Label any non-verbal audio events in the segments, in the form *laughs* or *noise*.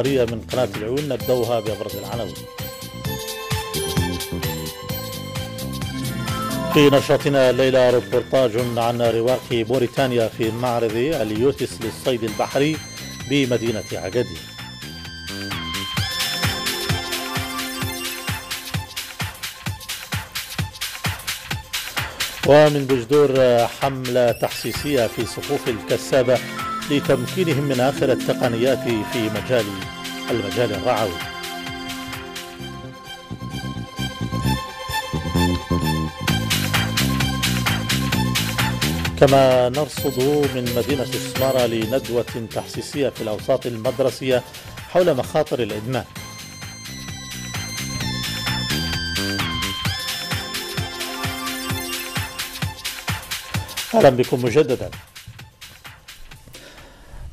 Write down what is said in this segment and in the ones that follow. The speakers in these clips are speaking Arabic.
قريبة من قناة العيون نبدوها بأبرز العناوين في نشاطنا الليلة ربورتاج عن رواق موريتانيا في معرض اليوتس للصيد البحري بمدينة عجدي ومن بجدور حملة تحسيسية في صفوف الكسابة لتمكينهم من آخر التقنيات في مجال المجال الرعوي كما نرصد من مدينة السمارة لندوة تحسيسية في الأوساط المدرسية حول مخاطر الإدمان أهلا بكم مجددا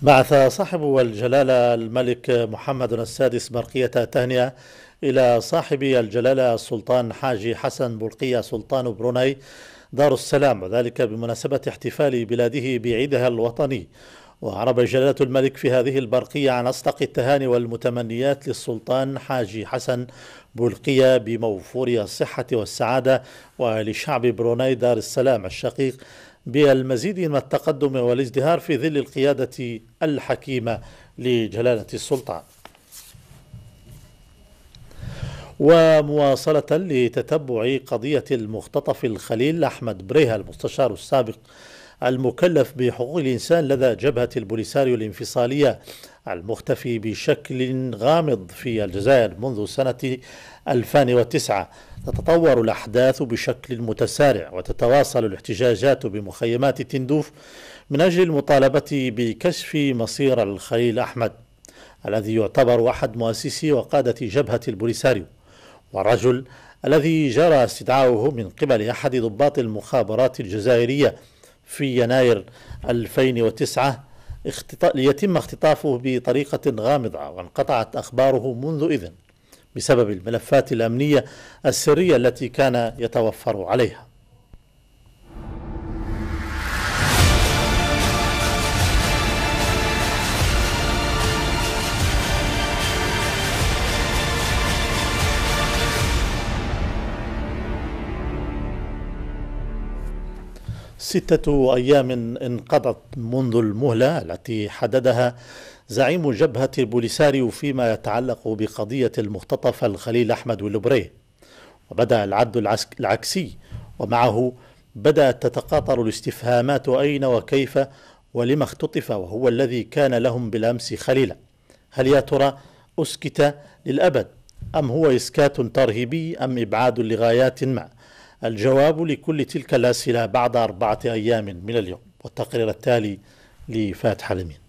بعث صاحب الجلالة الملك محمد السادس برقية تهنئة إلى صاحب الجلالة السلطان حاجي حسن بلقية سلطان بروني دار السلام وذلك بمناسبة احتفال بلاده بعيدها الوطني وعرب جلالة الملك في هذه البرقية عن أصدق التهاني والمتمنيات للسلطان حاجي حسن بلقية بموفور الصحة والسعادة ولشعب بروني دار السلام الشقيق بالمزيد من التقدم والازدهار في ظل القيادة الحكيمة لجلالة السلطان ومواصلة لتتبع قضية المختطف الخليل أحمد بريها المستشار السابق المكلف بحقوق الإنسان لدى جبهة البوليساريو الانفصالية المختفي بشكل غامض في الجزائر منذ سنة 2009 تتطور الأحداث بشكل متسارع وتتواصل الاحتجاجات بمخيمات تندوف من أجل المطالبة بكشف مصير الخليل أحمد الذي يعتبر أحد مؤسسي وقادة جبهة البوليساريو والرجل الذي جرى استدعاؤه من قبل أحد ضباط المخابرات الجزائرية في يناير 2009 ليتم اختطافه بطريقة غامضة وانقطعت أخباره منذ إذن بسبب الملفات الأمنية السرية التي كان يتوفر عليها ستة أيام انقضت منذ المهلة التي حددها زعيم جبهة البوليساريو فيما يتعلق بقضية المختطف الخليل أحمد ولبري وبدأ العد العكسي ومعه بدأت تتقاطر الاستفهامات أين وكيف ولما اختطف وهو الذي كان لهم بالأمس خليلا هل يا ترى أسكت للأبد أم هو إسكات ترهيبي أم إبعاد لغايات ما الجواب لكل تلك الأسئلة بعد أربعة أيام من اليوم والتقرير التالي لفاتح الأمين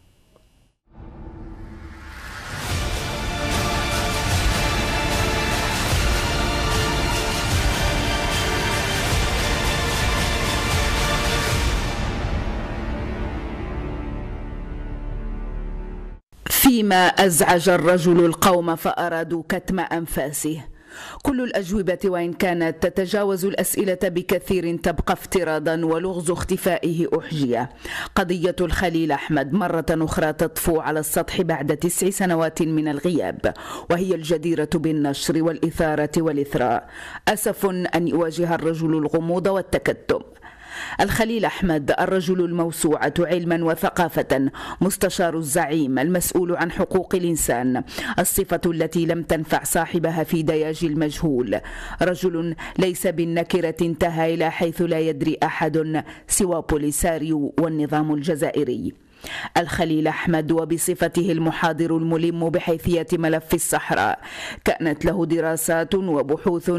فيما أزعج الرجل القوم فأرادوا كتم أنفاسه كل الأجوبة وإن كانت تتجاوز الأسئلة بكثير تبقى افتراضا ولغز اختفائه أحجية قضية الخليل أحمد مرة أخرى تطفو على السطح بعد تسع سنوات من الغياب وهي الجديرة بالنشر والإثارة والإثراء أسف أن يواجه الرجل الغموض والتكتم الخليل أحمد الرجل الموسوعة علما وثقافة مستشار الزعيم المسؤول عن حقوق الإنسان الصفة التي لم تنفع صاحبها في دياج المجهول رجل ليس بالنكرة انتهى إلى حيث لا يدري أحد سوى بوليساريو والنظام الجزائري الخليل أحمد وبصفته المحاضر الملم بحيثية ملف الصحراء كانت له دراسات وبحوث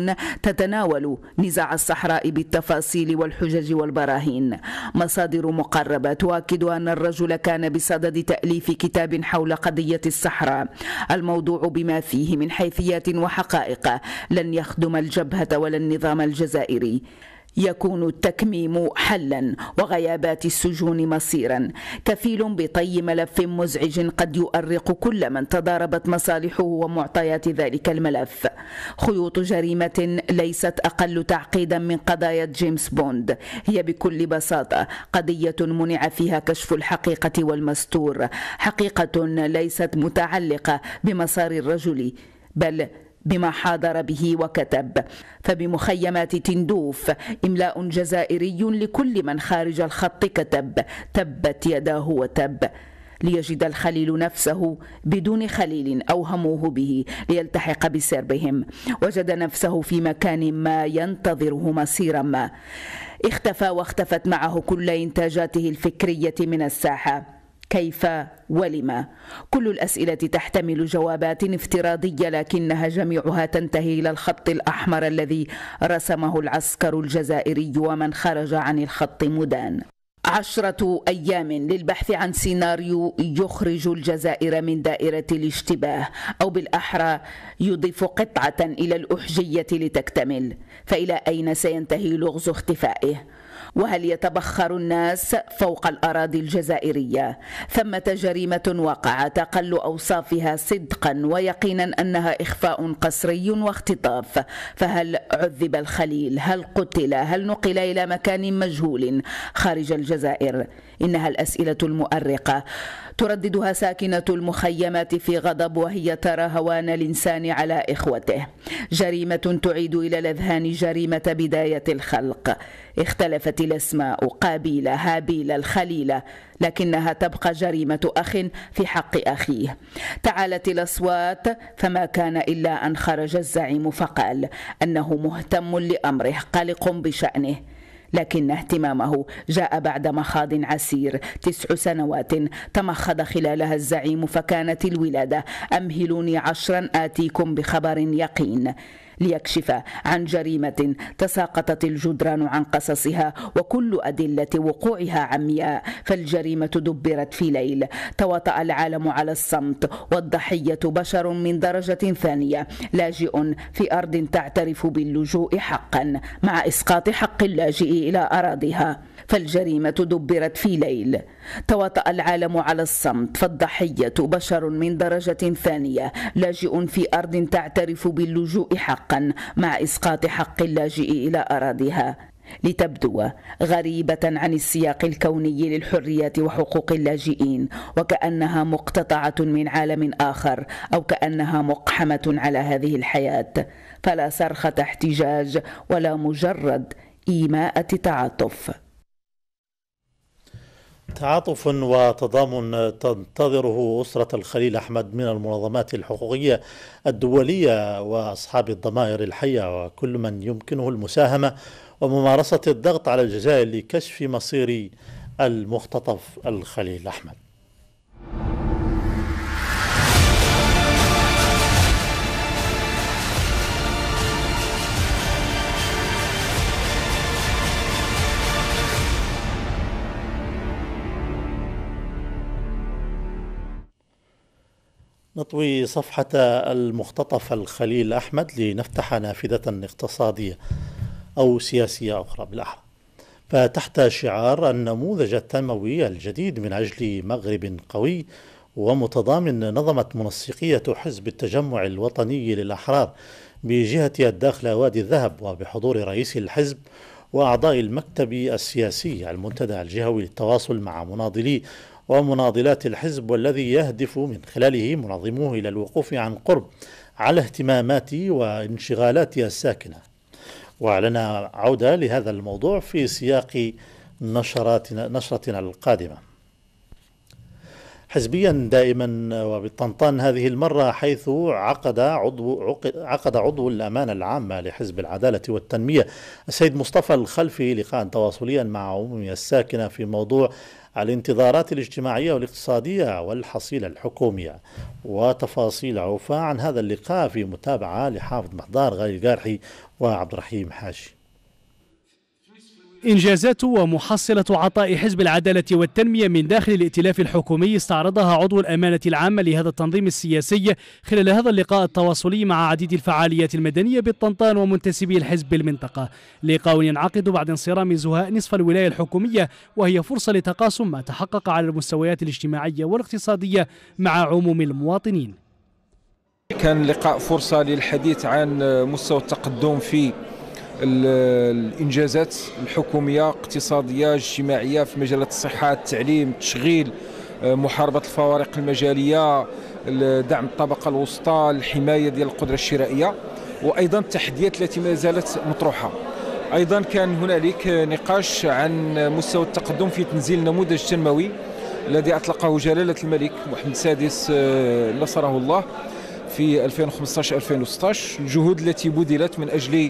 تتناول نزاع الصحراء بالتفاصيل والحجج والبراهين مصادر مقربة تؤكد أن الرجل كان بصدد تأليف كتاب حول قضية الصحراء الموضوع بما فيه من حيثيات وحقائق لن يخدم الجبهة ولا النظام الجزائري يكون التكميم حلا وغيابات السجون مصيرا كفيل بطي ملف مزعج قد يؤرق كل من تضاربت مصالحه ومعطيات ذلك الملف خيوط جريمه ليست اقل تعقيدا من قضايا جيمس بوند هي بكل بساطه قضيه منع فيها كشف الحقيقه والمستور حقيقه ليست متعلقه بمسار الرجل بل بما حاضر به وكتب فبمخيمات تندوف إملاء جزائري لكل من خارج الخط كتب تبت يداه وتب ليجد الخليل نفسه بدون خليل اوهموه به ليلتحق بسربهم وجد نفسه في مكان ما ينتظره مصيرا ما اختفى واختفت معه كل انتاجاته الفكريه من الساحه كيف ولما كل الأسئلة تحتمل جوابات افتراضية لكنها جميعها تنتهي إلى الخط الأحمر الذي رسمه العسكر الجزائري ومن خرج عن الخط مدان عشرة أيام للبحث عن سيناريو يخرج الجزائر من دائرة الاشتباه أو بالأحرى يضيف قطعة إلى الأحجية لتكتمل فإلى أين سينتهي لغز اختفائه؟ وهل يتبخر الناس فوق الأراضي الجزائرية ثمة جريمة وقعت أقل أوصافها صدقا ويقينا أنها إخفاء قسري واختطاف فهل عذب الخليل هل قتل هل نقل إلى مكان مجهول خارج الجزائر إنها الأسئلة المؤرقة ترددها ساكنة المخيمات في غضب وهي ترى هوان الإنسان على إخوته جريمة تعيد إلى الأذهان جريمة بداية الخلق اختلفت الاسماء قابيل هابيل الخليلة لكنها تبقى جريمة أخ في حق أخيه تعالت الأصوات فما كان إلا أن خرج الزعيم فقال أنه مهتم لأمره قلق بشأنه لكن اهتمامه جاء بعد مخاض عسير تسع سنوات تمخض خلالها الزعيم فكانت الولادة أمهلوني عشرا آتيكم بخبر يقين ليكشف عن جريمة تساقطت الجدران عن قصصها وكل أدلة وقوعها عمياء فالجريمة دبرت في ليل توطأ العالم على الصمت والضحية بشر من درجة ثانية لاجئ في أرض تعترف باللجوء حقا مع إسقاط حق اللاجئ إلى أراضيها فالجريمة دبرت في ليل تواطأ العالم على الصمت فالضحية بشر من درجة ثانية لاجئ في أرض تعترف باللجوء حقا مع إسقاط حق اللاجئ إلى أراضيها لتبدو غريبة عن السياق الكوني للحريات وحقوق اللاجئين وكأنها مقتطعة من عالم آخر أو كأنها مقحمة على هذه الحياة فلا صرخة احتجاج ولا مجرد إيماءة تعاطف تعاطف وتضامن تنتظره أسرة الخليل أحمد من المنظمات الحقوقية الدولية وأصحاب الضمائر الحية وكل من يمكنه المساهمة وممارسة الضغط على الجزائر لكشف مصير المختطف الخليل أحمد نطوي صفحة المختطف الخليل أحمد لنفتح نافذة اقتصادية أو سياسية أخرى بالأحرى فتحت شعار النموذج التنموي الجديد من أجل مغرب قوي ومتضامن نظمت منسقية حزب التجمع الوطني للأحرار بجهة الداخل وادي الذهب وبحضور رئيس الحزب وأعضاء المكتب السياسي المنتدى الجهوي للتواصل مع مناضلي ومناضلات الحزب والذي يهدف من خلاله منظموه إلى الوقوف عن قرب على اهتمامات وانشغالاتها الساكنة ولنا عودة لهذا الموضوع في سياق نشراتنا, نشرتنا القادمة حزبيا دائما وبالطنطان هذه المرة حيث عقد عضو عقد عضو الأمانة العامة لحزب العدالة والتنمية السيد مصطفى الخلفي لقاء تواصليا مع عموم الساكنة في موضوع الانتظارات الاجتماعية والاقتصادية والحصيلة الحكومية وتفاصيل عوفا عن هذا اللقاء في متابعة لحافظ محضار غالي القارحي وعبد الرحيم حاشي إنجازات ومحصلة عطاء حزب العدالة والتنمية من داخل الائتلاف الحكومي استعرضها عضو الأمانة العامة لهذا التنظيم السياسي خلال هذا اللقاء التواصلي مع عديد الفعاليات المدنية بالطنطان ومنتسبي الحزب بالمنطقة لقاء ينعقد بعد انصرام زهاء نصف الولاية الحكومية وهي فرصة لتقاسم ما تحقق على المستويات الاجتماعية والاقتصادية مع عموم المواطنين كان لقاء فرصة للحديث عن مستوى التقدم في الانجازات الحكوميه اقتصاديه اجتماعيه في مجالات الصحه التعليم التشغيل آه، محاربه الفوارق المجاليه دعم الطبقه الوسطى الحمايه ديال القدره الشرائيه وايضا التحديات التي ما زالت مطروحه ايضا كان هنالك نقاش عن مستوى التقدم في تنزيل النموذج التنموي الذي اطلقه جلاله الملك محمد السادس آه، نصره الله في 2015 2016 الجهود التي بذلت من اجل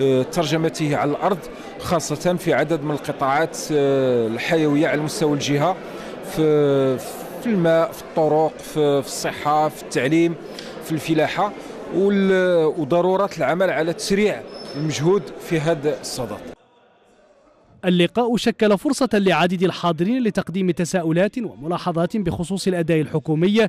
آه، ترجمته على الأرض خاصة في عدد من القطاعات آه، الحيوية على مستوى الجهة في في الماء في الطرق في الصحة في التعليم في الفلاحة وضرورة العمل على تسريع المجهود في هذا الصدد اللقاء شكل فرصة لعديد الحاضرين لتقديم تساؤلات وملاحظات بخصوص الأداء الحكومي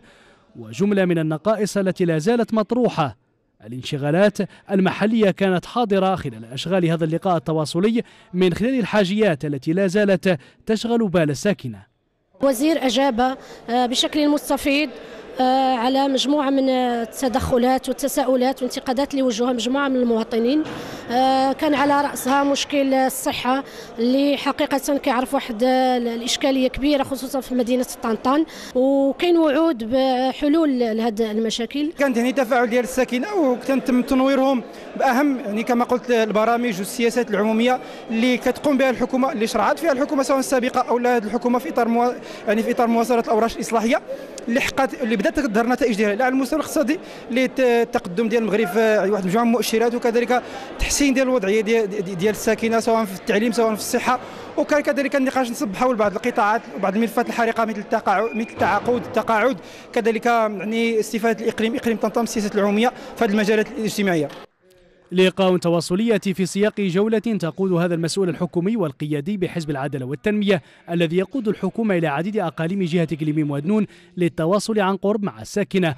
وجملة من النقائص التي لا زالت مطروحة الانشغالات المحلية كانت حاضرة خلال أشغال هذا اللقاء التواصلي من خلال الحاجيات التي لا زالت تشغل بال الساكنة وزير أجاب آه، بشكل مستفيد آه، على مجموعة من التدخلات والتساؤلات وانتقادات اللي وجهها مجموعة من المواطنين آه، كان على رأسها مشكل الصحة اللي حقيقة كيعرف واحد آه، الإشكالية كبيرة خصوصا في مدينة طنطان وكاين وعود بحلول لهذه المشاكل كانت يعني تفاعل ديال الساكنة وكان تم تنويرهم بأهم يعني كما قلت البرامج والسياسات العمومية اللي كتقوم بها الحكومة اللي شرعت فيها الحكومة سواء السابقة أو لا هذه الحكومة في إطار مو... يعني في إطار مواصلة الأوراش الإصلاحية اللي حقت اللي بدات تظهر نتائج ديالها لا على المستوى الاقتصادي اللي ديال المغرب في آه، يعني واحد مجموعه من المؤشرات وكذلك تحسين ديال الوضعيه ديال, ديال الساكنه سواء في التعليم سواء في الصحه وكان كذلك النقاش نصب حول بعض القطاعات وبعض الملفات الحارقه مثل التقاعد مثل التعاقد التقاعد كذلك يعني استفاده الاقليم اقليم طنطا من السياسات العموميه في هذه المجالات الاجتماعيه لقاء تواصلية في سياق جولة تقود هذا المسؤول الحكومي والقيادي بحزب العدالة والتنمية الذي يقود الحكومة إلى عديد أقاليم جهة إقليم ودنون للتواصل عن قرب مع الساكنة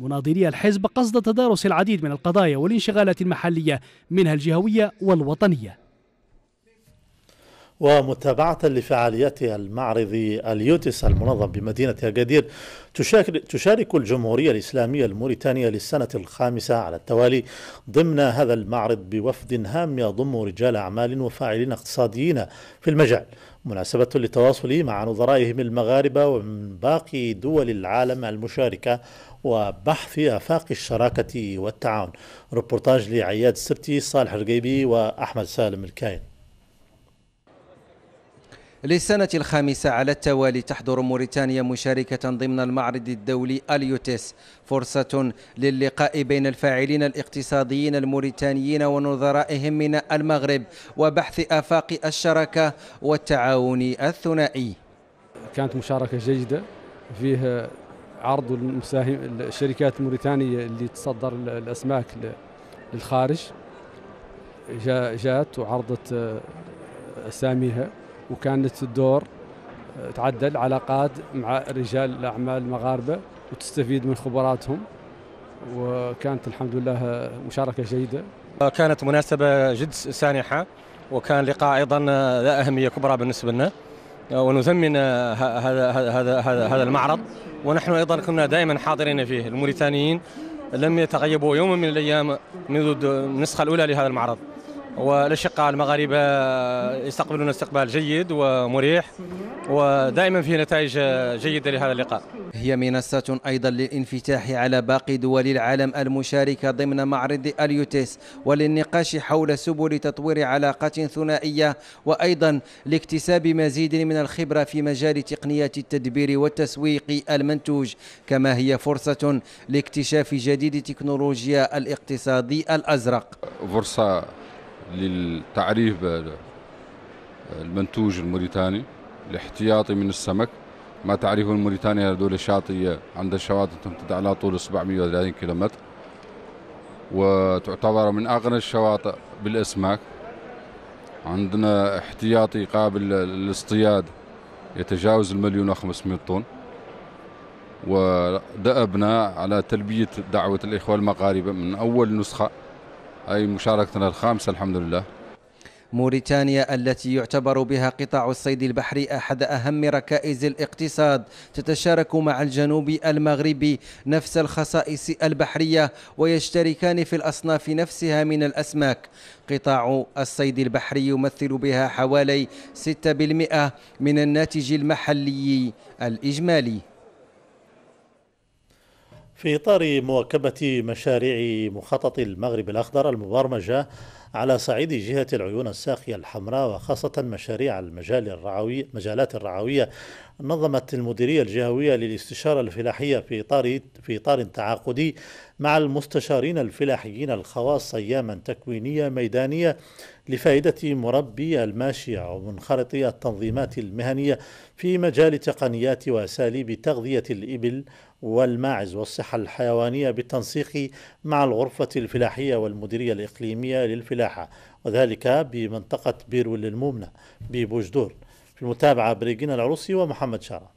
ومناضلي الحزب قصد تدارس العديد من القضايا والانشغالات المحلية منها الجهوية والوطنية ومتابعة لفعاليات المعرض اليوتس المنظم بمدينة أكادير تشارك الجمهورية الإسلامية الموريتانية للسنة الخامسة على التوالي ضمن هذا المعرض بوفد هام يضم رجال أعمال وفاعلين اقتصاديين في المجال مناسبة للتواصل مع نظرائهم المغاربة ومن باقي دول العالم المشاركة وبحث آفاق الشراكة والتعاون ربورتاج لعياد السبتي صالح الرقيبي وأحمد سالم الكاين للسنة الخامسة على التوالي تحضر موريتانيا مشاركة ضمن المعرض الدولي أليوتس فرصة للقاء بين الفاعلين الاقتصاديين الموريتانيين ونظرائهم من المغرب وبحث آفاق الشراكة والتعاون الثنائي كانت مشاركة جيدة فيها عرض المساهم الشركات الموريتانية اللي تصدر الأسماك للخارج جاءت وعرضت آه، أساميها وكانت الدور آه، تعدل علاقات مع رجال الأعمال المغاربة وتستفيد من خبراتهم وكانت الحمد لله مشاركة جيدة كانت مناسبة جد سانحة وكان لقاء أيضا آه، ذا أهمية كبرى بالنسبة لنا آه، ونثمن هذا هذا هذا هذا المعرض ونحن ايضا كنا دائما حاضرين فيه الموريتانيين لم يتغيبوا يوما من الايام منذ النسخه الاولى لهذا المعرض والأشقاء المغاربة يستقبلون استقبال جيد ومريح ودائما في نتائج جيدة لهذا اللقاء هي منصة أيضا للانفتاح على باقي دول العالم المشاركة ضمن معرض اليوتيس وللنقاش حول سبل تطوير علاقات ثنائية وأيضا لاكتساب مزيد من الخبرة في مجال تقنيات التدبير والتسويق المنتوج كما هي فرصة لاكتشاف جديد تكنولوجيا الاقتصادي الأزرق فرصة للتعريف المنتوج الموريتاني الاحتياطي من السمك ما تعرفه موريتانيا دولة شاطئية عندها شواطئ تمتد على طول 730 كيلومتر وتعتبر من أغنى الشواطئ بالأسماك عندنا احتياطي قابل للاصطياد يتجاوز المليون و500 طن ودأبنا على تلبية دعوة الإخوة المغاربة من أول نسخة أي مشاركتنا الخامسة الحمد لله موريتانيا التي يعتبر بها قطاع الصيد البحري أحد أهم ركائز الاقتصاد تتشارك مع الجنوب المغربي نفس الخصائص البحرية ويشتركان في الأصناف نفسها من الأسماك قطاع الصيد البحري يمثل بها حوالي 6% من الناتج المحلي الإجمالي في إطار مواكبة مشاريع مخطط المغرب الأخضر المبرمجة على صعيد جهة العيون الساقية الحمراء وخاصة مشاريع المجال الرعوي مجالات الرعوية نظمت المديرية الجهوية للاستشارة الفلاحية في إطار في إطار تعاقدي مع المستشارين الفلاحيين الخواص أياما تكوينية ميدانية لفائدة مربي الماشية ومنخرطي التنظيمات المهنية في مجال تقنيات وأساليب تغذية الإبل والماعز والصحة الحيوانية بالتنسيق مع الغرفة الفلاحية والمديرية الإقليمية للفلاحة وذلك بمنطقة بيرول المومنة ببوجدور في المتابعة بريجين العروسي ومحمد شارع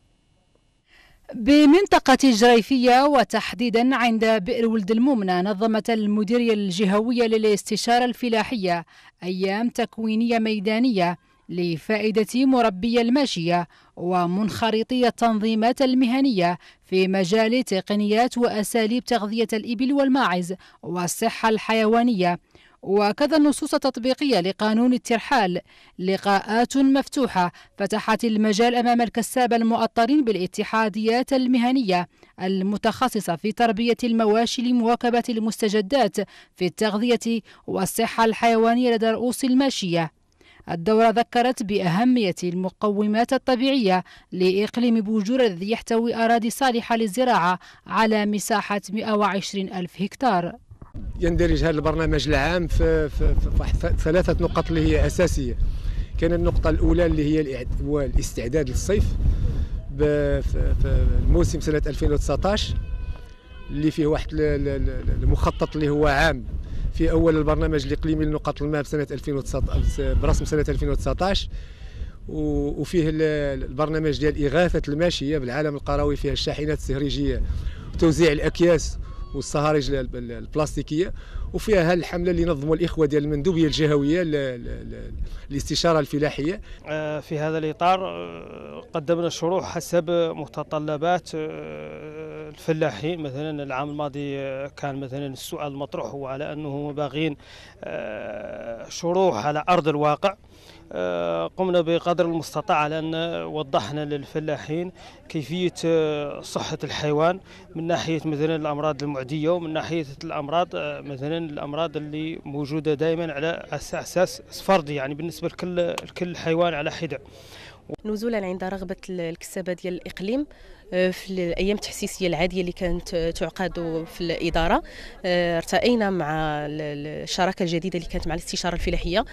بمنطقة جريفية وتحديدا عند بئر ولد المؤمنة نظمت المديرية الجهوية للاستشارة الفلاحية أيام تكوينية ميدانية لفائدة مربي الماشية ومنخرطي التنظيمات المهنية في مجال تقنيات وأساليب تغذية الإبل والماعز والصحة الحيوانية وكذا النصوص التطبيقية لقانون الترحال لقاءات مفتوحة فتحت المجال أمام الكسابة المؤطرين بالاتحاديات المهنية المتخصصة في تربية المواشي لمواكبة المستجدات في التغذية والصحة الحيوانية لدى رؤوس الماشية الدورة ذكرت بأهمية المقومات الطبيعية لإقليم بوجور الذي يحتوي أراضي صالحة للزراعة على مساحة 120 ألف هكتار يندرج هذا البرنامج العام في, في, في ثلاثة نقط اللي هي أساسية كان النقطة الأولى اللي هي الاستعداد للصيف في الموسم سنة 2019 اللي فيه واحد المخطط اللي هو عام في أول البرنامج الإقليمي لنقاط الماء بسنة 2019 برسم سنة 2019 وفيه البرنامج ديال إغاثة الماشية بالعالم القروي فيها الشاحنات السهريجية وتوزيع الأكياس والصهاريج البلاستيكيه وفيها الحمله اللي نظموا الاخوه ديال المندوبيه الجهويه للاستشاره الفلاحيه آه، في هذا الاطار آه، قدمنا شروح حسب متطلبات آه، الفلاحين مثلا العام الماضي كان مثلا السؤال المطروح هو على انه باغيين شروح على ارض الواقع آه، قمنا بقدر المستطاع لان وضحنا للفلاحين كيفية آه، صحة الحيوان من ناحية مثلا الأمراض المعدية ومن ناحية الأمراض آه، مثلا الأمراض اللي موجودة دائما على أساس فردي يعني بالنسبة لكل حيوان على حدة نزولا عند رغبة الكسابة ديال الإقليم آه، في الايام التحسيسيه العاديه اللي كانت آه، تعقد في الاداره آه، ارتئينا مع الشراكه الجديده اللي كانت مع الاستشاره الفلاحيه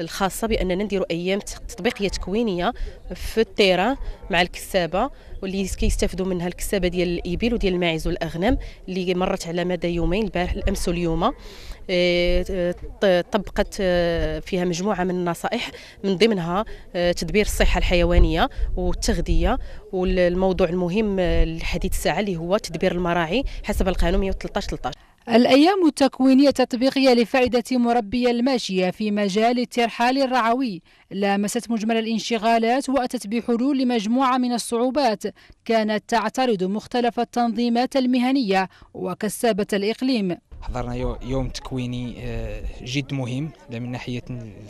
الخاصه باننا نديروا ايام تطبيقيه تكوينيه في التيران مع الكسابه واللي كيستافدوا منها الكسابه ديال الابل وديال الماعز والاغنام اللي مرت على مدى يومين البارح الامس واليوم آه، طبقت آه، فيها مجموعه من النصائح من ضمنها آه، تدبير الصحه الحيوانيه والتغذيه والموضوع المهم لحديث الساعه اللي هو تدبير المراعي حسب القانون 113 13 الأيام التكوينية التطبيقية لفائدة مربي الماشية في مجال الترحال الرعوي لامست مجمل الانشغالات وأتت بحلول لمجموعة من الصعوبات كانت تعترض مختلف التنظيمات المهنية وكسابة الإقليم حضرنا يوم تكويني آه، جد مهم لا من ناحية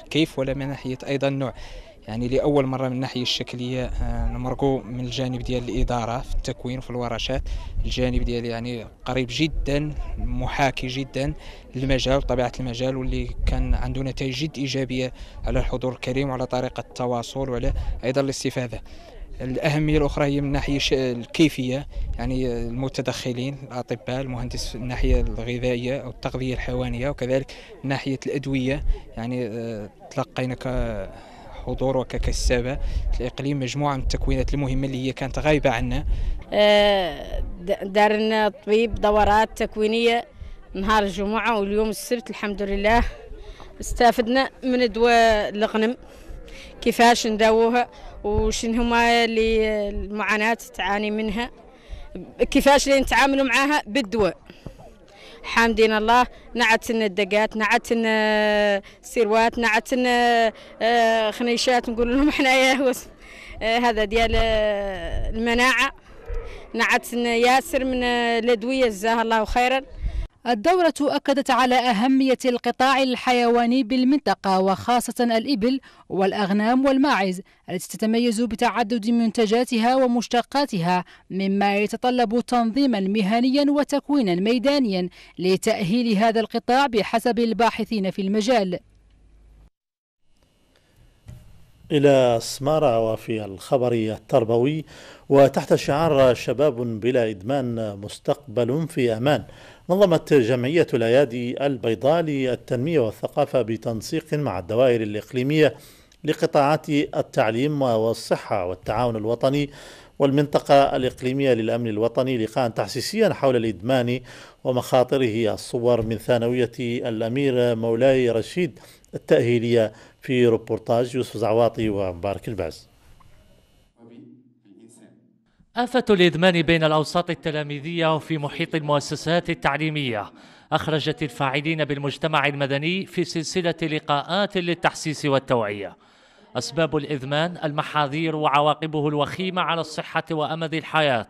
الكيف ولا من ناحية أيضا نوع يعني لاول مره من الناحيه الشكليه آه، نمرقوا من الجانب ديال الاداره في التكوين في الورشات الجانب ديال يعني قريب جدا محاكي جدا للمجال طبيعه المجال واللي كان عنده نتائج جد ايجابيه على الحضور الكريم وعلى طريقه التواصل وعلى ايضا الاستفاده الاهميه الاخرى هي من الناحيه الكيفيه يعني المتدخلين الاطباء المهندس في الناحيه الغذائيه او التغذيه الحيوانيه وكذلك من ناحيه الادويه يعني آه، تلقينا حضور وككسابة في الإقليم مجموعة من التكوينات المهمة اللي هي كانت غايبة عنا آه، دارنا طبيب دورات تكوينية نهار الجمعة واليوم السبت الحمد لله استفدنا من دواء الغنم كيفاش نداووها وشن هما اللي المعاناة تعاني منها كيفاش اللي نتعاملوا معاها بالدواء حامدين الله نعتن الدقات نعتن السروات آه، نعتن آه، آه، خنيشات نقول لهم حنايا *laughs* هذا ديال المناعه نعتن ياسر من الادويه جزاه الله خيرا الدورة أكدت على أهمية القطاع الحيواني بالمنطقة وخاصة الإبل والأغنام والماعز التي تتميز بتعدد منتجاتها ومشتقاتها مما يتطلب تنظيما مهنيا وتكوينا ميدانيا لتأهيل هذا القطاع بحسب الباحثين في المجال إلى سمارة وفي الخبر التربوي وتحت شعار شباب بلا إدمان مستقبل في أمان نظمت جمعية الأيادي البيضاء للتنمية والثقافة بتنسيق مع الدوائر الإقليمية لقطاعات التعليم والصحة والتعاون الوطني والمنطقة الإقليمية للأمن الوطني لقاء تحسيسيا حول الإدمان ومخاطره الصور من ثانوية الأمير مولاي رشيد التأهيلية في روبورتاج يوسف زعواطي ومبارك الباز آفة الإدمان بين الأوساط التلاميذية وفي محيط المؤسسات التعليمية أخرجت الفاعلين بالمجتمع المدني في سلسلة لقاءات للتحسيس والتوعية أسباب الإدمان المحاذير وعواقبه الوخيمة على الصحة وأمد الحياة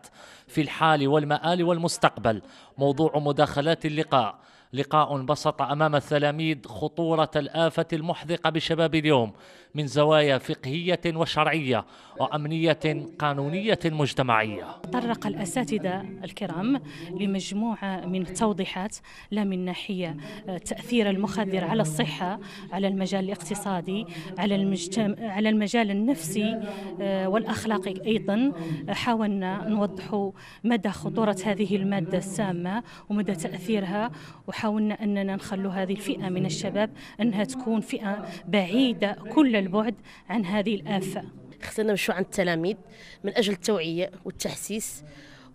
في الحال والمآل والمستقبل موضوع مداخلات اللقاء لقاء بسط امام التلاميذ خطوره الافه المحدقه بشباب اليوم من زوايا فقهيه وشرعيه وامنيه قانونيه مجتمعيه. طرق الاساتذه الكرام لمجموعه من التوضيحات لا من ناحيه آه، تاثير المخدر على الصحه، على المجال الاقتصادي، على المجتمع على المجال النفسي آه، والاخلاقي ايضا حاولنا نوضح مدى خطوره هذه الماده السامه ومدى تاثيرها وح حاولنا أننا نخلو هذه الفئة من الشباب أنها تكون فئة بعيدة كل البعد عن هذه الآفة خصنا نمشوا عند التلاميذ من أجل التوعية والتحسيس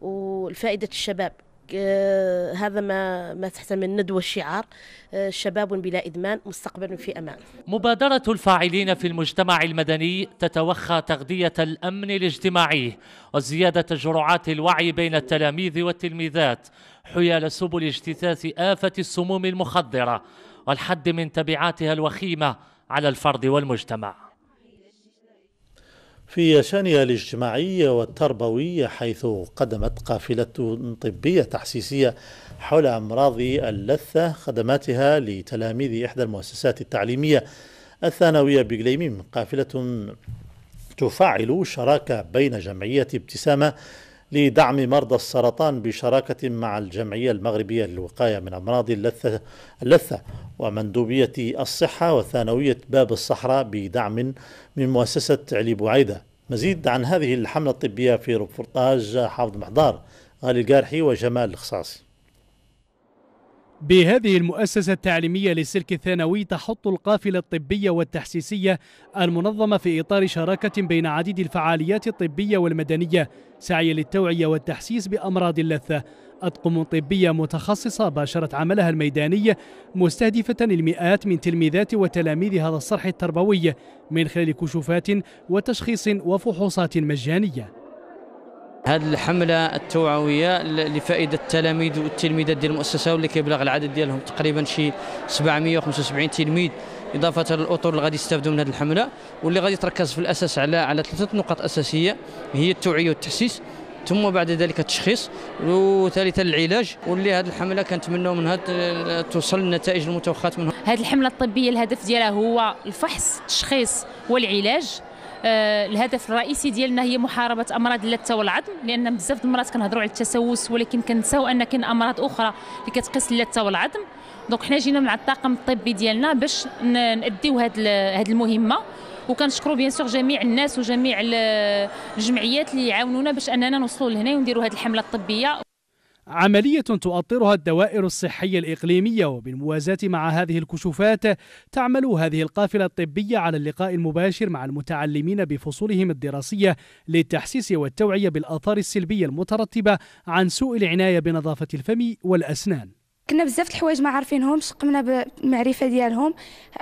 والفائدة الشباب هذا ما ما تحت من ندوة الشعار آه، شباب بلا إدمان مستقبل في أمان مبادرة الفاعلين في المجتمع المدني تتوخى تغذية الأمن الاجتماعي وزيادة جرعات الوعي بين التلاميذ والتلميذات حيال سبل اجتثاث آفة السموم المخدرة والحد من تبعاتها الوخيمة على الفرد والمجتمع في شأنها الاجتماعية والتربوية حيث قدمت قافلة طبية تحسيسية حول أمراض اللثة خدماتها لتلاميذ إحدى المؤسسات التعليمية الثانوية بقليميم قافلة تفعل شراكة بين جمعية ابتسامة لدعم مرضى السرطان بشراكة مع الجمعية المغربية للوقاية من أمراض اللثة, اللثة ومندوبية الصحة وثانوية باب الصحراء بدعم من مؤسسة علي بوعيدة مزيد عن هذه الحملة الطبية في رفورتاج حافظ محضار غالي القارحي وجمال الخصاصي بهذه المؤسسة التعليمية للسلك الثانوي تحط القافلة الطبية والتحسيسية المنظمة في إطار شراكة بين عديد الفعاليات الطبية والمدنية سعيا للتوعية والتحسيس بأمراض اللثة أطقم طبية متخصصة باشرت عملها الميداني مستهدفة المئات من تلميذات وتلاميذ هذا الصرح التربوي من خلال كشوفات وتشخيص وفحوصات مجانية هذه الحمله التوعويه لفائده التلاميذ والتلميذات ديال المؤسسه واللي كيبلغ العدد ديالهم تقريبا شي 775 تلميذ اضافه للاطر اللي غادي يستافدوا من هذه الحمله واللي غادي تركز في الاساس على على ثلاثه نقاط اساسيه هي التوعيه والتحسيس ثم بعد ذلك التشخيص وثالثا العلاج واللي هذه الحمله كنتمناو منها توصل النتائج المتوخاه منها هذه الحمله الطبيه الهدف ديالها هو الفحص التشخيص والعلاج آه، الهدف الرئيسي ديالنا هي محاربه امراض اللثه والعظم لان بزاف د المرات كنهضروا على التسوس ولكن كنساو ان كاين امراض اخرى اللي كتقيس اللثه والعظم دونك حنا جينا مع الطاقم الطبي ديالنا باش ناديو هاد هاد المهمه وكنشكروا بيان سور جميع الناس وجميع الجمعيات اللي عاونونا باش اننا نوصلوا لهنا ونديروا هذه الحمله الطبيه عملية تؤطرها الدوائر الصحية الإقليمية وبالموازاة مع هذه الكشوفات تعمل هذه القافلة الطبية على اللقاء المباشر مع المتعلمين بفصولهم الدراسية للتحسيس والتوعية بالآثار السلبية المترتبة عن سوء العناية بنظافة الفم والأسنان كنا بزاف الحوايج ما عارفينهمش قمنا بالمعرفه ديالهم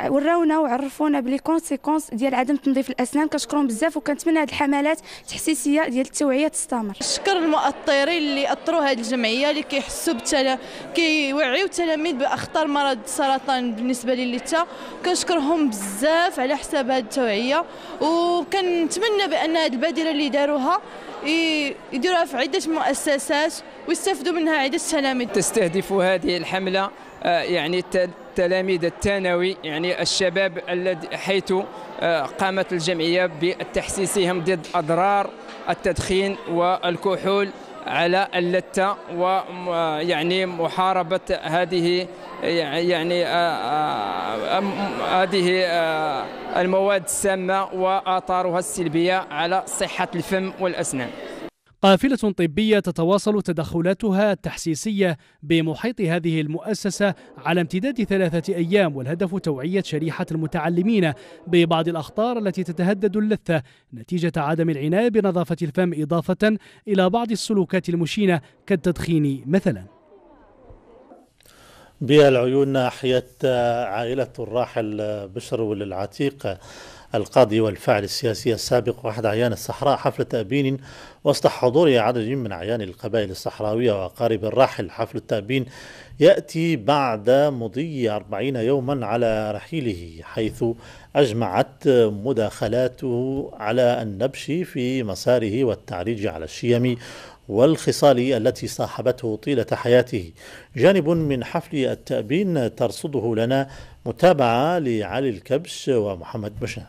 وراونا وعرفونا بلي كونسيكونس ديال عدم تنظيف الاسنان كنشكرهم بزاف وكنتمنى هاد الحملات التحسيسيه ديال التوعيه تستمر شكر المؤطرين اللي اطروا هاد الجمعيه اللي كيحسوا بالتلا كيوعيو التلاميذ باخطار مرض السرطان بالنسبه للثه كنشكرهم بزاف على حساب هاد التوعيه وكنتمنى بان هاد البادره اللي داروها يديروها في عده مؤسسات ويستفدوا منها عدة التلاميذ تستهدف هذه الحملة آه، يعني التلاميذ الثانوي يعني الشباب الذي حيث آه، قامت الجمعية بتحسيسهم ضد أضرار التدخين والكحول على اللتة ويعني آه، محاربة هذه يعني, يعني، هذه المواد السامة وآثارها السلبية على صحة الفم والأسنان قافلة طبية تتواصل تدخلاتها التحسيسية بمحيط هذه المؤسسة على امتداد ثلاثة أيام والهدف توعية شريحة المتعلمين ببعض الأخطار التي تتهدد اللثة نتيجة عدم العناية بنظافة الفم إضافة إلى بعض السلوكات المشينة كالتدخين مثلاً. العيون ناحية عائلة الراحل بشر العتيق القاضي والفاعل السياسي السابق وأحد أعيان الصحراء حفل تأبين وسط حضور عدد من أعيان القبائل الصحراوية وأقارب الراحل حفل التأبين يأتي بعد مضي 40 يوما على رحيله حيث أجمعت مداخلاته على النبش في مساره والتعريج على الشيم والخصال التي صاحبته طيلة حياته جانب من حفل التأبين ترصده لنا متابعة لعلي الكبش ومحمد بشان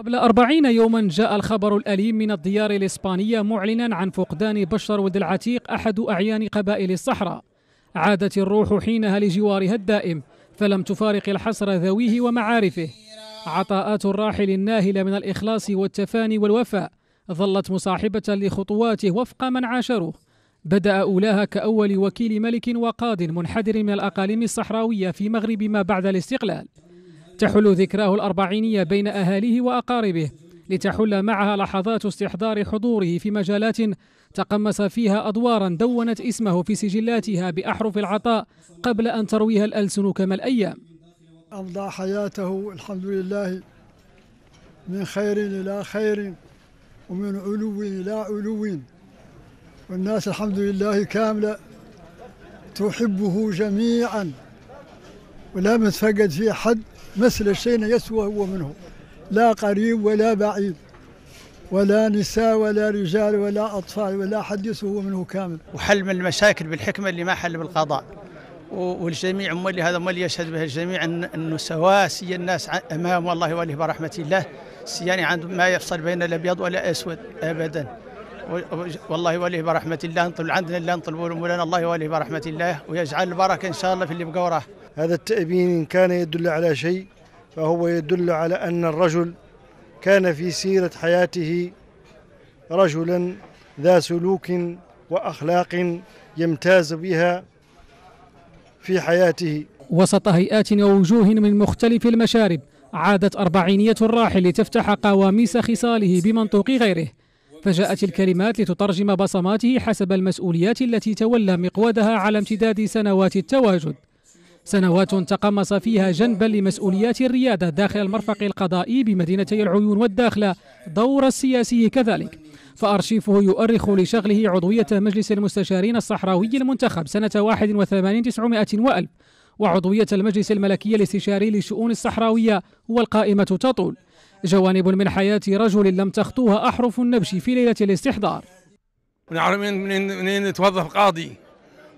قبل أربعين يوما جاء الخبر الأليم من الديار الإسبانية معلنا عن فقدان بشر ود العتيق أحد أعيان قبائل الصحراء عادت الروح حينها لجوارها الدائم فلم تفارق الحصر ذويه ومعارفه عطاءات الراحل الناهلة من الإخلاص والتفاني والوفاء ظلت مصاحبة لخطواته وفق من عاشروه بدأ أولاها كأول وكيل ملك وقاض منحدر من الأقاليم الصحراوية في مغرب ما بعد الاستقلال تحل ذكراه الأربعينية بين أهاليه وأقاربه لتحل معها لحظات استحضار حضوره في مجالات تقمص فيها أدوارا دونت اسمه في سجلاتها بأحرف العطاء قبل أن ترويها الألسن كما الأيام أمضى حياته الحمد لله من خير إلى خير ومن علو إلى علو والناس الحمد لله كاملة تحبه جميعا ولا متفقد في حد مثل شيء يسوى هو منه لا قريب ولا بعيد ولا نساء ولا رجال ولا أطفال ولا حد يسوى منه كامل وحل من المشاكل بالحكمة اللي ما حل بالقضاء والجميع مولي هذا مولي يشهد به الجميع أنه سواسي الناس أمام الله وله برحمة الله سياني عند ما يفصل بين الأبيض ولا أسود أبدا والله وله برحمة الله نطلب عندنا الله نطلب مولانا الله وله برحمة الله ويجعل البركة إن شاء الله في اللي بقوره هذا التأبين إن كان يدل على شيء فهو يدل على أن الرجل كان في سيرة حياته رجلا ذا سلوك وأخلاق يمتاز بها في حياته وسط هيئات ووجوه من مختلف المشارب عادت أربعينية الراحل لتفتح قواميس خصاله بمنطوق غيره فجاءت الكلمات لتترجم بصماته حسب المسؤوليات التي تولى مقودها على امتداد سنوات التواجد سنوات تقمص فيها جنبا لمسؤوليات الريادة داخل المرفق القضائي بمدينتي العيون والداخلة دور السياسي كذلك فأرشيفه يؤرخ لشغله عضوية مجلس المستشارين الصحراوي المنتخب سنة 81 900 وألف وعضوية المجلس الملكي الاستشاري لشؤون الصحراوية والقائمة تطول جوانب من حياة رجل لم تخطوها أحرف النبش في ليلة الاستحضار نعرف منين من توظف قاضي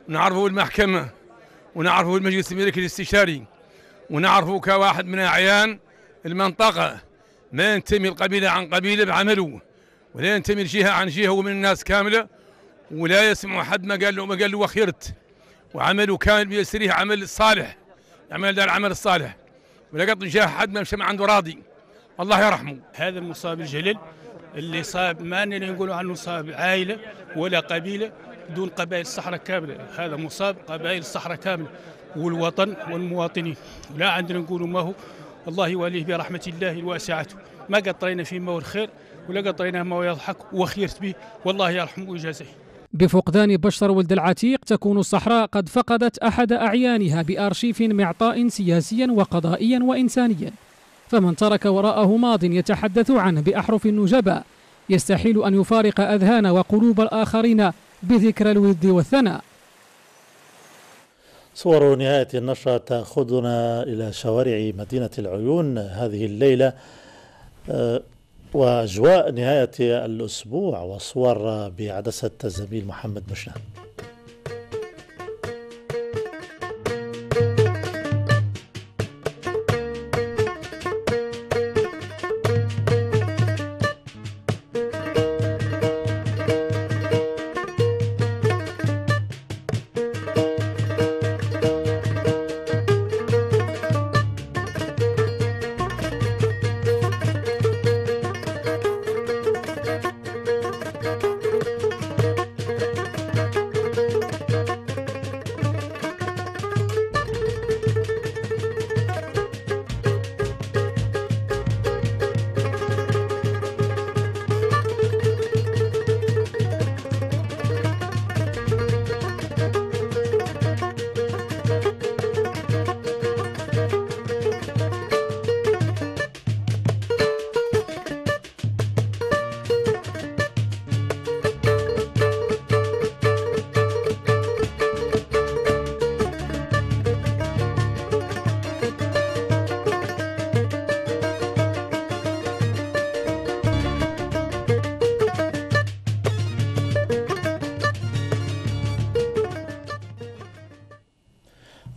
نعرفه المحكمة ونعرفه المجلس الملكي الاستشاري ونعرفه كواحد من اعيان المنطقه ما ينتمي القبيله عن قبيله بعمله ولا ينتمي الجهه عن جهه ومن الناس كامله ولا يسمع حد ما قال له ما قال له وخيرت وعمله كامل بيسريه عمل صالح عمل دار العمل الصالح ولا قط جاه حد ما مشى عنده راضي الله يرحمه هذا المصاب الجلل اللي صاب ما نقول عنه صاب عائله ولا قبيله دون قبائل الصحراء كامله هذا مصاب قبائل الصحراء كامله والوطن والمواطنين لا عندنا نقولوا ما هو الله يواليه برحمه الله الواسعه ما قطرينا فيه ما هو الخير ولا قطرينا ما هو يضحك وخيرت به والله يرحمه ويجازيه بفقدان بشر ولد العتيق تكون الصحراء قد فقدت أحد أعيانها بأرشيف معطاء سياسيا وقضائيا وإنسانيا فمن ترك وراءه ماض يتحدث عنه بأحرف النجباء يستحيل أن يفارق أذهان وقلوب الآخرين بذكرى الود والثناء صور نهاية النشرة تأخذنا إلى شوارع مدينة العيون هذه الليلة آه، وأجواء نهاية الأسبوع وصور بعدسة الزميل محمد مشنان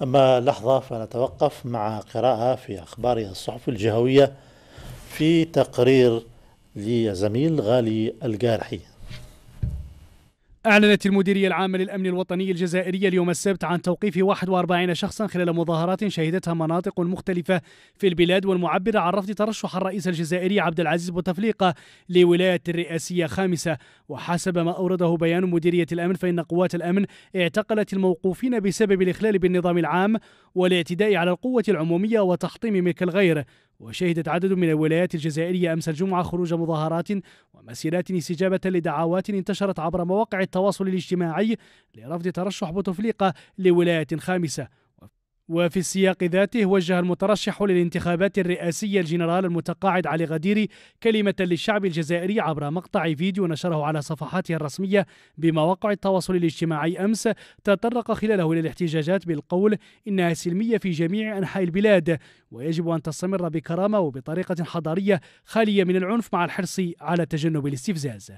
أما لحظة فنتوقف مع قراءة في أخبار الصحف الجهوية في تقرير لزميل غالي الجارحي أعلنت المديرية العامة للأمن الوطني الجزائرية اليوم السبت عن توقيف 41 شخصا خلال مظاهرات شهدتها مناطق مختلفة في البلاد والمعبرة عن رفض ترشح الرئيس الجزائري عبد العزيز بوتفليقة لولاية الرئاسية خامسة وحسب ما أورده بيان مديرية الأمن فإن قوات الأمن اعتقلت الموقوفين بسبب الإخلال بالنظام العام والاعتداء على القوة العمومية وتحطيم ملك الغير وشهدت عدد من الولايات الجزائرية أمس الجمعة خروج مظاهرات ومسيرات استجابة لدعوات انتشرت عبر مواقع التواصل الاجتماعي لرفض ترشح بوتفليقة لولاية خامسة وفي السياق ذاته وجه المترشح للانتخابات الرئاسية الجنرال المتقاعد علي غديري كلمة للشعب الجزائري عبر مقطع فيديو نشره على صفحاته الرسمية بمواقع التواصل الاجتماعي أمس تطرق خلاله إلى الاحتجاجات بالقول إنها سلمية في جميع أنحاء البلاد ويجب أن تستمر بكرامة وبطريقة حضارية خالية من العنف مع الحرص على تجنب الاستفزاز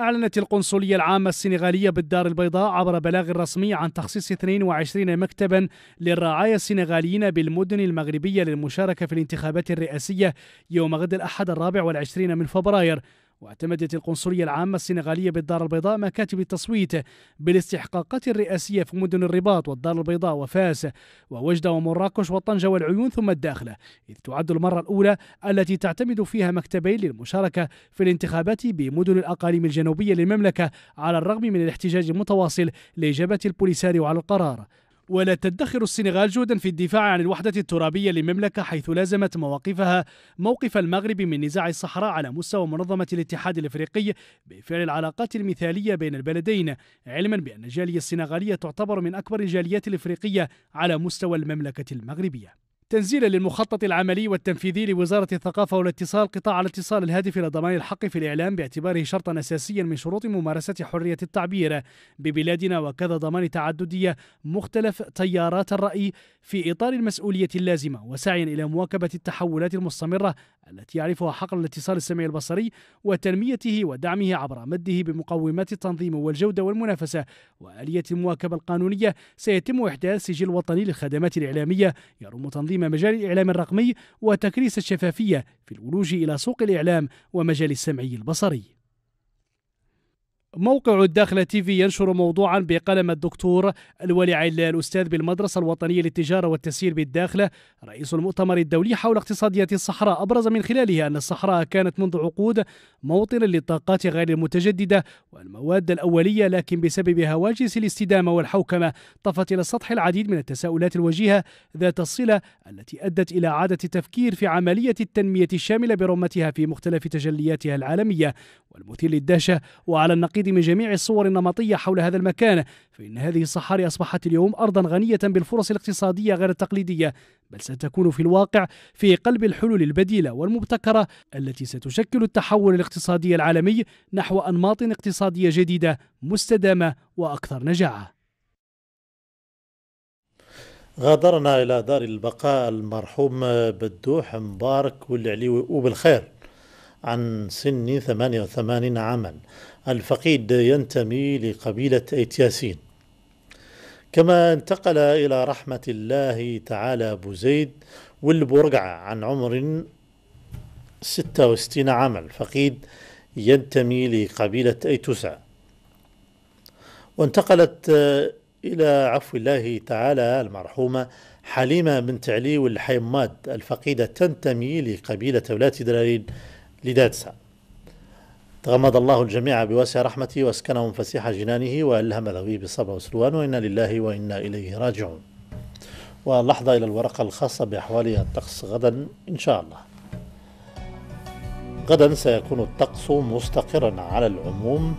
أعلنت القنصلية العامة السنغالية بالدار البيضاء عبر بلاغ رسمي عن تخصيص 22 مكتبا للرعايا السنغاليين بالمدن المغربية للمشاركة في الانتخابات الرئاسية يوم غد الأحد الرابع والعشرين من فبراير واعتمدت القنصلية العامة السنغالية بالدار البيضاء مكاتب التصويت بالاستحقاقات الرئاسية في مدن الرباط والدار البيضاء وفاس ووجدة ومراكش وطنجة والعيون ثم الداخلة إذ تعد المرة الأولى التي تعتمد فيها مكتبين للمشاركة في الانتخابات بمدن الأقاليم الجنوبية للمملكة على الرغم من الاحتجاج المتواصل لإجابة البوليساريو على القرار ولا تدخر السنغال جهدا في الدفاع عن الوحدة الترابية للمملكة حيث لازمت مواقفها موقف المغرب من نزاع الصحراء على مستوى منظمة الاتحاد الافريقي بفعل العلاقات المثالية بين البلدين علما بأن الجالية السنغالية تعتبر من أكبر الجاليات الافريقية على مستوى المملكة المغربية تنزيلا للمخطط العملي والتنفيذي لوزارة الثقافة والاتصال قطاع الاتصال الهادف إلى ضمان الحق في الإعلام باعتباره شرطا أساسيا من شروط ممارسة حرية التعبير ببلادنا وكذا ضمان تعددية مختلف تيارات الرأي في إطار المسؤولية اللازمة وسعيا إلى مواكبة التحولات المستمرة التي يعرفها حقل الاتصال السمعي البصري وتنميته ودعمه عبر مده بمقومات التنظيم والجودة والمنافسة وآلية المواكبة القانونية سيتم إحداث سجل وطني للخدمات الإعلامية يرم تنظيم مجال الإعلام الرقمي وتكريس الشفافية في الولوج إلى سوق الإعلام ومجال السمعي البصري موقع الداخلة تي في ينشر موضوعا بقلم الدكتور الولي علال الأستاذ بالمدرسة الوطنية للتجارة والتسيير بالداخلة رئيس المؤتمر الدولي حول اقتصادية الصحراء أبرز من خلاله أن الصحراء كانت منذ عقود موطنا للطاقات غير المتجددة والمواد الأولية لكن بسبب هواجس الاستدامة والحوكمة طفت إلى السطح العديد من التساؤلات الوجيهة ذات الصلة التي أدت إلى إعادة التفكير في عملية التنمية الشاملة برمتها في مختلف تجلياتها العالمية والمثير للدهشة وعلى النقيض التأكد من جميع الصور النمطية حول هذا المكان فإن هذه الصحاري أصبحت اليوم أرضا غنية بالفرص الاقتصادية غير التقليدية بل ستكون في الواقع في قلب الحلول البديلة والمبتكرة التي ستشكل التحول الاقتصادي العالمي نحو أنماط اقتصادية جديدة مستدامة وأكثر نجاعة غادرنا إلى دار البقاء المرحوم بدوح مبارك والعليوي وبالخير عن سن 88 عاما الفقيد ينتمي لقبيلة إتياسين كما انتقل إلى رحمة الله تعالى أبو زيد والبرقعة عن عمر 66 عاما الفقيد ينتمي لقبيلة أيتوسع وانتقلت إلى عفو الله تعالى المرحومة حليمة بنت علي والحيماد الفقيدة تنتمي لقبيلة ولاة درارين لدادسة تغمد الله الجميع بواسع رحمته واسكنهم فسيح جنانه والهم ذويه بالصبر والسلوان وانا لله وانا اليه راجعون. ولحظه الى الورقه الخاصه باحوال الطقس غدا ان شاء الله. غدا سيكون الطقس مستقرا على العموم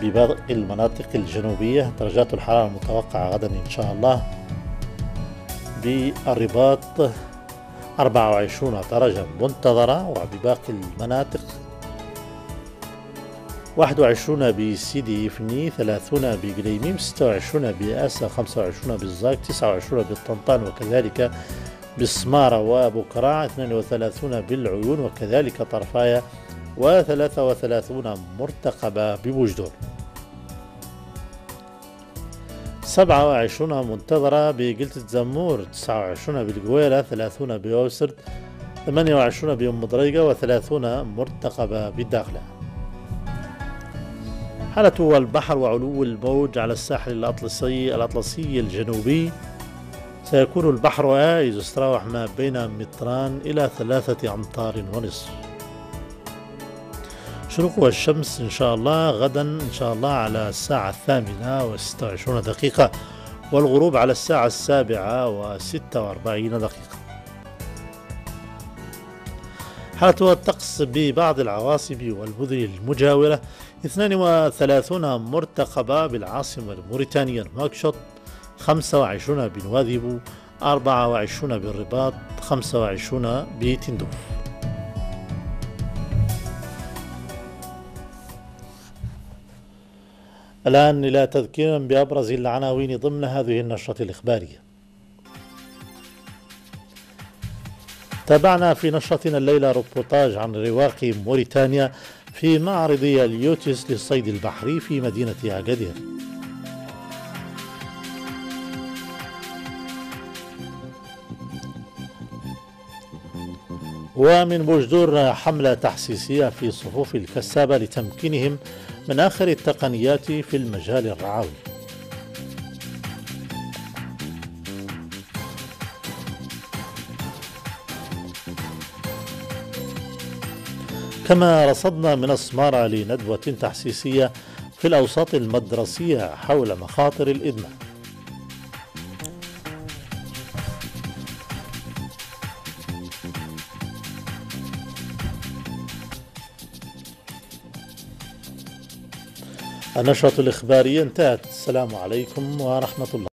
بباقي المناطق الجنوبيه درجات الحراره المتوقعه غدا ان شاء الله بالرباط 24 درجه منتظره وبباقي المناطق واحد وعشرون بسيدي يفني ثلاثون بقليميم ستة وعشرون بأسا خمسة وعشرون بالزاك تسعة وعشرون بالطنطان وكذلك بالسمارة وبقراع اثنين وثلاثون بالعيون وكذلك طرفايا وثلاثة وثلاثون مرتقبة ببوجدور سبعة وعشرون منتظرة بقلة زمور تسعة وعشرون بالقويرة ثلاثون بأوسرد ثمانية وعشرون بأم دريقة وثلاثون مرتقبة بالداخلة حالة البحر وعلو الموج على الساحل الأطلسي الأطلسي الجنوبي سيكون البحر آيز استراوح ما بين متران إلى ثلاثة أمتار ونصف شروقها الشمس إن شاء الله غدا إن شاء الله على الساعة الثامنة وستة وعشرون دقيقة والغروب على الساعة السابعة وستة وأربعين دقيقة حالة الطقس ببعض العواصف والمدن المجاورة 32 مرتقبة بالعاصمة الموريتانية نواكشوط 25 بنوادي 24 بالرباط 25 بتندوف الآن إلى تذكير بأبرز العناوين ضمن هذه النشرة الإخبارية تابعنا في نشرتنا الليلة روبوتاج عن رواق موريتانيا في معرض اليوتس للصيد البحري في مدينة أكادير ومن بوجدور حملة تحسيسية في صفوف الكسابة لتمكينهم من آخر التقنيات في المجال الرعوي كما رصدنا من السمارة لندوة تحسيسية في الأوساط المدرسية حول مخاطر الإدمان النشرة الإخبارية انتهت السلام عليكم ورحمة الله